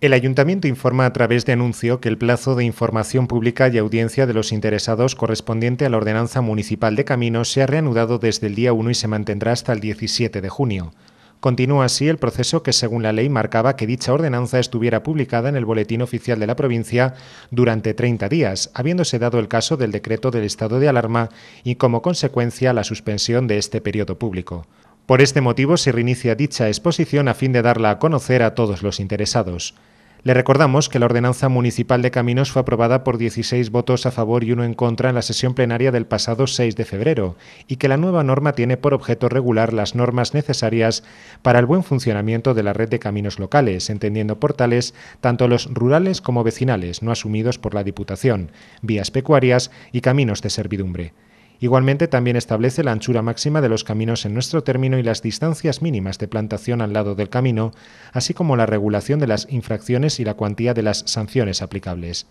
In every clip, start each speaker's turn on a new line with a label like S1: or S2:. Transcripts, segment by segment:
S1: El ayuntamiento informa a través de anuncio que el plazo de información pública y audiencia de los interesados correspondiente a la ordenanza municipal de caminos se ha reanudado desde el día 1 y se mantendrá hasta el 17 de junio. Continúa así el proceso que según la ley marcaba que dicha ordenanza estuviera publicada en el Boletín Oficial de la provincia durante 30 días, habiéndose dado el caso del decreto del estado de alarma y como consecuencia la suspensión de este periodo público. Por este motivo se reinicia dicha exposición a fin de darla a conocer a todos los interesados. Le recordamos que la ordenanza municipal de caminos fue aprobada por 16 votos a favor y uno en contra en la sesión plenaria del pasado 6 de febrero y que la nueva norma tiene por objeto regular las normas necesarias para el buen funcionamiento de la red de caminos locales, entendiendo por tales tanto los rurales como vecinales no asumidos por la Diputación, vías pecuarias y caminos de servidumbre. Igualmente también establece la anchura máxima de los caminos en nuestro término y las distancias mínimas de plantación al lado del camino, así como la regulación de las infracciones y la cuantía de las sanciones aplicables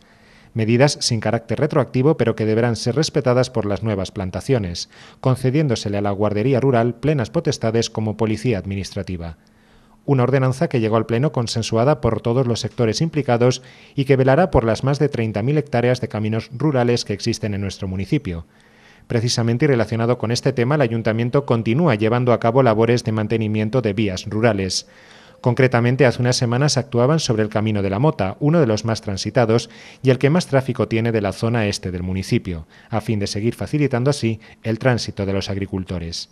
S1: medidas sin carácter retroactivo pero que deberán ser respetadas por las nuevas plantaciones, concediéndosele a la guardería rural plenas potestades como policía administrativa. Una ordenanza que llegó al Pleno consensuada por todos los sectores implicados y que velará por las más de 30.000 hectáreas de caminos rurales que existen en nuestro municipio. Precisamente relacionado con este tema, el ayuntamiento continúa llevando a cabo labores de mantenimiento de vías rurales. Concretamente, hace unas semanas actuaban sobre el Camino de la Mota, uno de los más transitados y el que más tráfico tiene de la zona este del municipio, a fin de seguir facilitando así el tránsito de los agricultores.